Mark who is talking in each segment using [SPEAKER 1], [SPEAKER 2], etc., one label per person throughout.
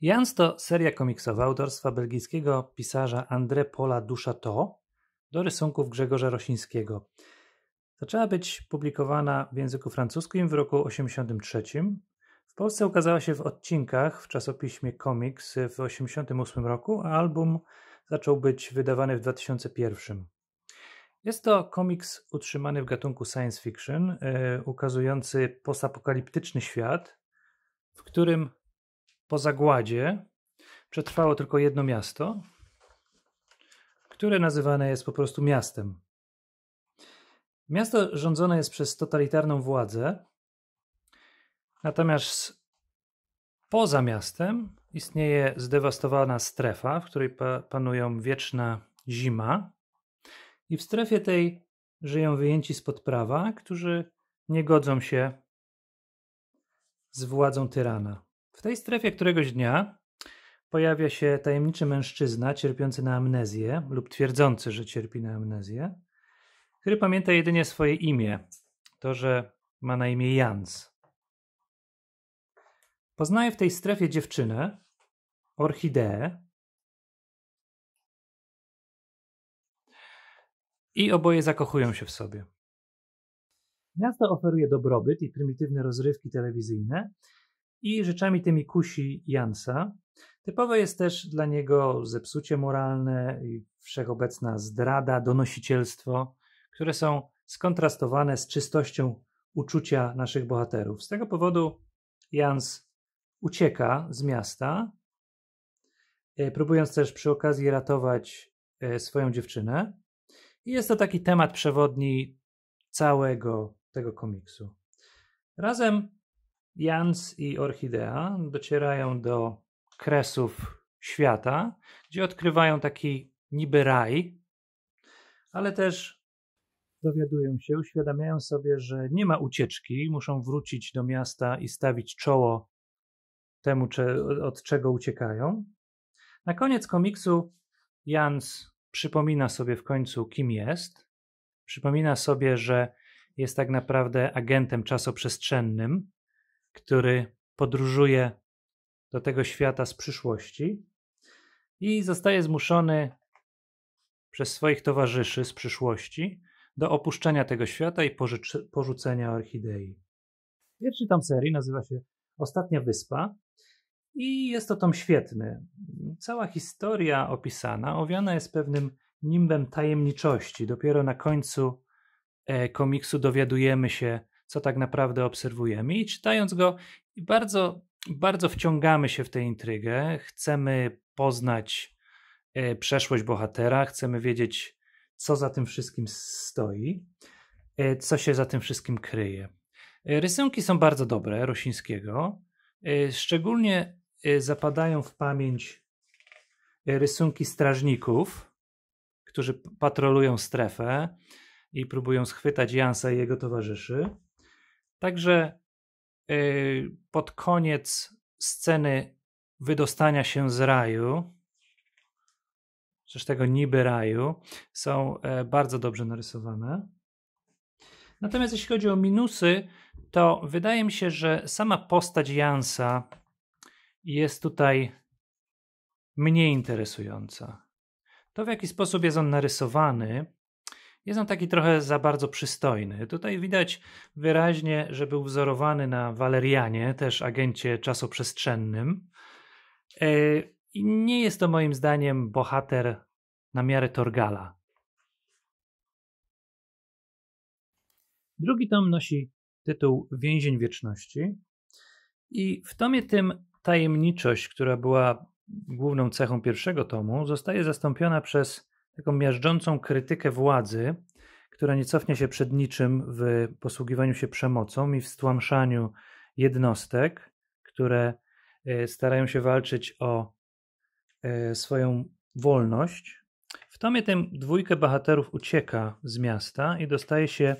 [SPEAKER 1] Jans to seria komiksowa autorstwa belgijskiego pisarza André Paula Duchateau do rysunków Grzegorza Rosińskiego. Zaczęła być publikowana w języku francuskim w roku 1983. W Polsce ukazała się w odcinkach w czasopiśmie Comics w 1988 roku, a album zaczął być wydawany w 2001. Jest to komiks utrzymany w gatunku science fiction, yy, ukazujący postapokaliptyczny świat, w którym po zagładzie przetrwało tylko jedno miasto, które nazywane jest po prostu miastem. Miasto rządzone jest przez totalitarną władzę, natomiast poza miastem istnieje zdewastowana strefa, w której pa panują wieczna zima, i w strefie tej żyją wyjęci spod prawa, którzy nie godzą się z władzą tyrana. W tej strefie któregoś dnia pojawia się tajemniczy mężczyzna cierpiący na amnezję lub twierdzący, że cierpi na amnezję, który pamięta jedynie swoje imię, to, że ma na imię Jans. Poznaje w tej strefie dziewczynę, orchideę, i oboje zakochują się w sobie. Miasto oferuje dobrobyt i prymitywne rozrywki telewizyjne, i rzeczami tymi kusi Jansa. Typowe jest też dla niego zepsucie moralne i wszechobecna zdrada, donosicielstwo, które są skontrastowane z czystością uczucia naszych bohaterów. Z tego powodu Jans ucieka z miasta, e, próbując też przy okazji ratować e, swoją dziewczynę. I jest to taki temat przewodni całego tego komiksu. Razem Jans i Orchidea docierają do kresów świata, gdzie odkrywają taki niby raj, ale też dowiadują się, uświadamiają sobie, że nie ma ucieczki, muszą wrócić do miasta i stawić czoło temu, od czego uciekają. Na koniec komiksu Jans przypomina sobie w końcu, kim jest. Przypomina sobie, że jest tak naprawdę agentem czasoprzestrzennym, który podróżuje do tego świata z przyszłości i zostaje zmuszony przez swoich towarzyszy z przyszłości do opuszczenia tego świata i porzucenia orchidei. Pierwszy tom serii nazywa się Ostatnia Wyspa i jest to tom świetny. Cała historia opisana owiana jest pewnym nimbem tajemniczości. Dopiero na końcu e, komiksu dowiadujemy się, co tak naprawdę obserwujemy. I czytając go, bardzo, bardzo wciągamy się w tę intrygę, chcemy poznać e, przeszłość bohatera, chcemy wiedzieć, co za tym wszystkim stoi, e, co się za tym wszystkim kryje. E, rysunki są bardzo dobre Rosińskiego. Szczególnie zapadają w pamięć rysunki strażników, którzy patrolują strefę i próbują schwytać Jansa i jego towarzyszy. Także y, pod koniec sceny wydostania się z raju, z tego niby raju, są e, bardzo dobrze narysowane. Natomiast jeśli chodzi o minusy, to wydaje mi się, że sama postać Jansa jest tutaj mniej interesująca. To w jaki sposób jest on narysowany, jest on taki trochę za bardzo przystojny. Tutaj widać wyraźnie, że był wzorowany na Walerianie, też agencie czasoprzestrzennym. E, I nie jest to moim zdaniem bohater na miarę Torgala. Drugi tom nosi tytuł Więzień Wieczności. I w tomie tym tajemniczość, która była główną cechą pierwszego tomu, zostaje zastąpiona przez taką miażdżącą krytykę władzy, która nie cofnie się przed niczym w posługiwaniu się przemocą i w stłamszaniu jednostek, które e, starają się walczyć o e, swoją wolność. W tomie tym dwójkę bohaterów ucieka z miasta i dostaje się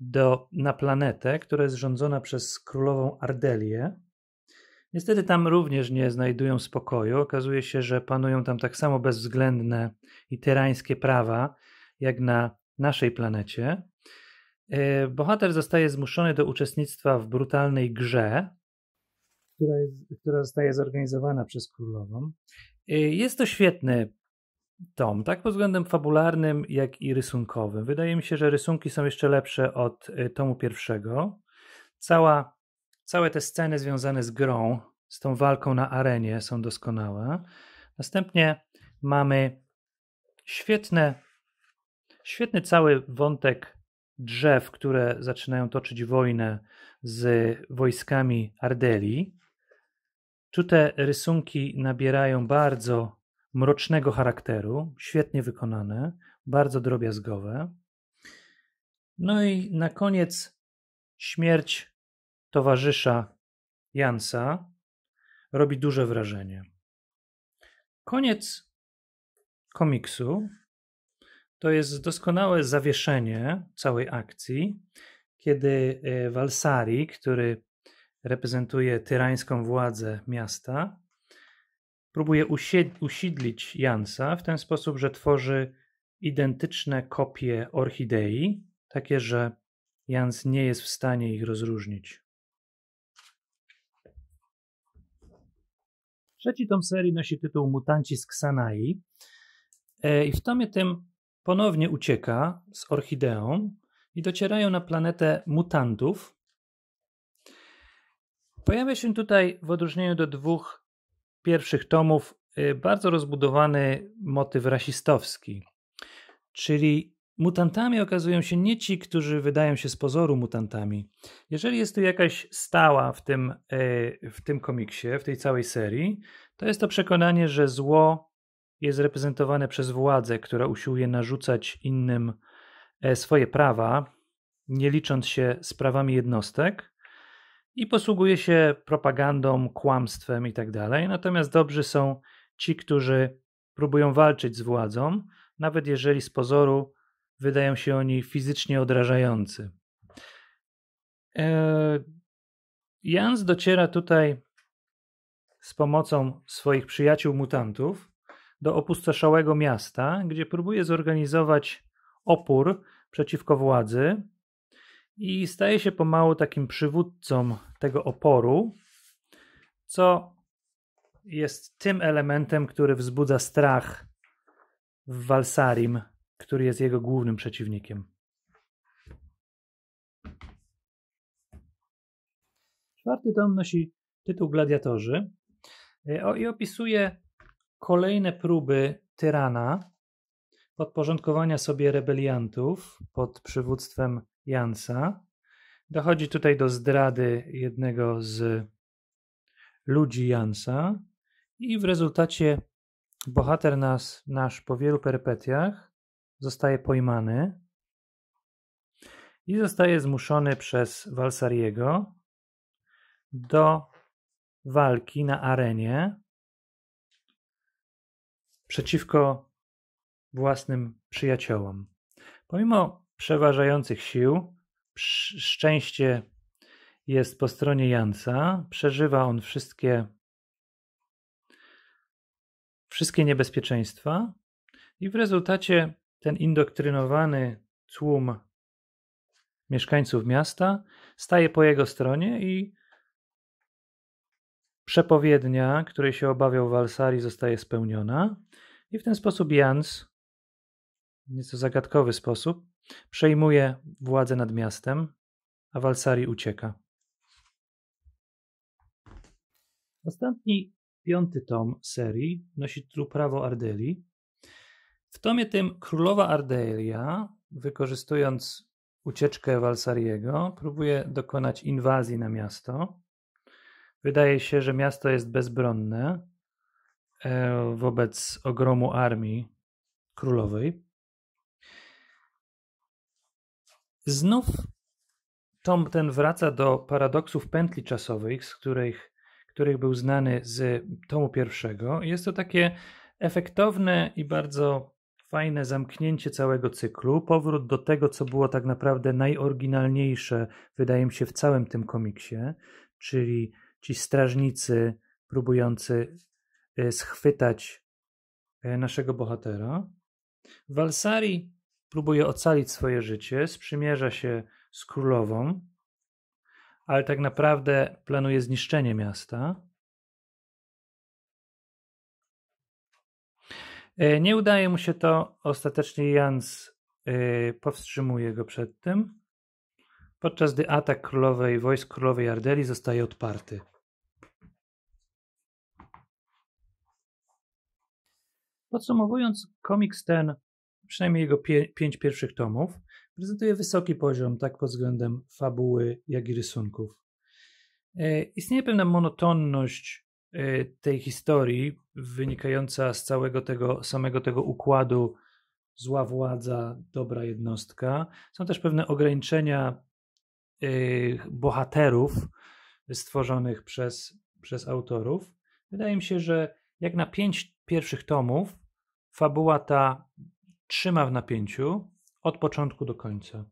[SPEAKER 1] do, na planetę, która jest rządzona przez królową Ardelię, Niestety tam również nie znajdują spokoju. Okazuje się, że panują tam tak samo bezwzględne i tyrańskie prawa, jak na naszej planecie. E, bohater zostaje zmuszony do uczestnictwa w brutalnej grze, która, jest, która zostaje zorganizowana przez królową. E, jest to świetny tom, tak pod względem fabularnym, jak i rysunkowym. Wydaje mi się, że rysunki są jeszcze lepsze od e, tomu pierwszego. Cała Całe te sceny związane z grą, z tą walką na arenie są doskonałe. Następnie mamy świetne, świetny cały wątek drzew, które zaczynają toczyć wojnę z wojskami Ardeli. Tu te rysunki nabierają bardzo mrocznego charakteru, świetnie wykonane, bardzo drobiazgowe. No i na koniec śmierć towarzysza Jansa robi duże wrażenie. Koniec komiksu to jest doskonałe zawieszenie całej akcji, kiedy Walsari, e, który reprezentuje tyrańską władzę miasta, próbuje usiedlić Jansa w ten sposób, że tworzy identyczne kopie orchidei, takie, że Jans nie jest w stanie ich rozróżnić. Trzeci tom serii nosi tytuł Mutanci z Ksanai e, i w tomie tym ponownie ucieka z orchideą i docierają na planetę mutantów. Pojawia się tutaj w odróżnieniu do dwóch pierwszych tomów y, bardzo rozbudowany motyw rasistowski, czyli Mutantami okazują się nie ci, którzy wydają się z pozoru mutantami. Jeżeli jest tu jakaś stała w tym, e, w tym komiksie, w tej całej serii, to jest to przekonanie, że zło jest reprezentowane przez władzę, która usiłuje narzucać innym e, swoje prawa, nie licząc się z prawami jednostek i posługuje się propagandą, kłamstwem itd. Tak Natomiast dobrzy są ci, którzy próbują walczyć z władzą, nawet jeżeli z pozoru wydają się oni fizycznie odrażający. E, Jans dociera tutaj z pomocą swoich przyjaciół mutantów do opustoszałego miasta, gdzie próbuje zorganizować opór przeciwko władzy i staje się pomału takim przywódcą tego oporu, co jest tym elementem, który wzbudza strach w Walsarim który jest jego głównym przeciwnikiem. Czwarty tom nosi tytuł Gladiatorzy e, i opisuje kolejne próby tyrana podporządkowania sobie rebeliantów pod przywództwem Jansa. Dochodzi tutaj do zdrady jednego z ludzi Jansa i w rezultacie bohater nas, nasz po wielu perpetiach zostaje pojmany i zostaje zmuszony przez Walsariego do walki na arenie przeciwko własnym przyjaciołom. Pomimo przeważających sił, szczęście jest po stronie Jansa, przeżywa on wszystkie wszystkie niebezpieczeństwa i w rezultacie ten indoktrynowany tłum mieszkańców miasta staje po jego stronie i przepowiednia, której się obawiał Walsari, zostaje spełniona. I w ten sposób Jans, w nieco zagadkowy sposób, przejmuje władzę nad miastem, a Walsari ucieka. Ostatni, piąty tom serii nosi tytuł Prawo Ardeli. W tomie tym królowa Ardelia, wykorzystując ucieczkę Walsariego, próbuje dokonać inwazji na miasto. Wydaje się, że miasto jest bezbronne e, wobec ogromu armii królowej. Znów tom ten wraca do paradoksów pętli czasowych, z których, których był znany z tomu pierwszego. Jest to takie efektowne i bardzo fajne zamknięcie całego cyklu, powrót do tego, co było tak naprawdę najoryginalniejsze, wydaje mi się, w całym tym komiksie, czyli ci strażnicy próbujący e, schwytać e, naszego bohatera. Valsari próbuje ocalić swoje życie, sprzymierza się z królową, ale tak naprawdę planuje zniszczenie miasta. E, nie udaje mu się to. Ostatecznie Jans e, powstrzymuje go przed tym, podczas gdy atak królowej wojsk królowej Ardeli zostaje odparty. Podsumowując, komiks ten, przynajmniej jego pie- pięć pierwszych tomów, prezentuje wysoki poziom tak pod względem fabuły, jak i rysunków. E, istnieje pewna monotonność Y, tej historii wynikająca z całego tego samego tego układu zła władza, dobra jednostka. Są też pewne ograniczenia y, bohaterów stworzonych przez, przez autorów. Wydaje mi się, że jak na pięć pierwszych tomów, fabuła ta trzyma w napięciu od początku do końca.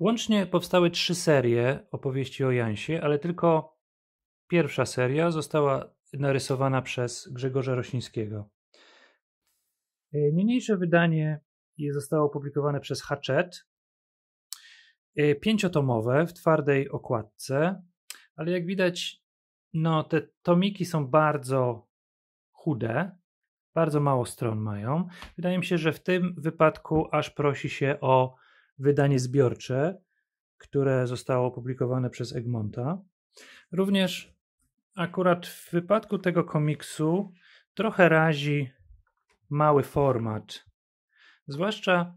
[SPEAKER 1] Łącznie powstały trzy serie opowieści o Jansie, ale tylko Pierwsza seria została narysowana przez Grzegorza Rosińskiego. E, niniejsze wydanie zostało opublikowane przez Hatchet. E, pięciotomowe w twardej okładce, ale jak widać, no, te tomiki są bardzo chude, bardzo mało stron mają. Wydaje mi się, że w tym wypadku aż prosi się o wydanie zbiorcze, które zostało opublikowane przez Egmonta. Również akurat w wypadku tego komiksu trochę razi mały format. Zwłaszcza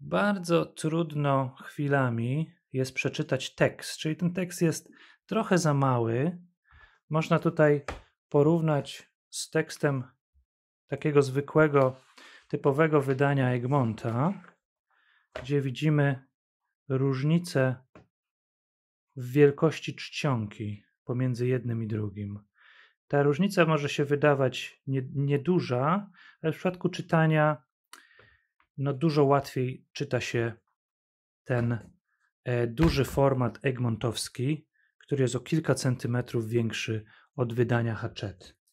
[SPEAKER 1] bardzo trudno chwilami jest przeczytać tekst, czyli ten tekst jest trochę za mały. Można tutaj porównać z tekstem takiego zwykłego, typowego wydania Egmonta, gdzie widzimy różnicę w wielkości czcionki pomiędzy jednym i drugim. Ta różnica może się wydawać nieduża, ale w przypadku czytania no dużo łatwiej czyta się ten e, duży format egmontowski, który jest o kilka centymetrów większy od wydania Hatchet.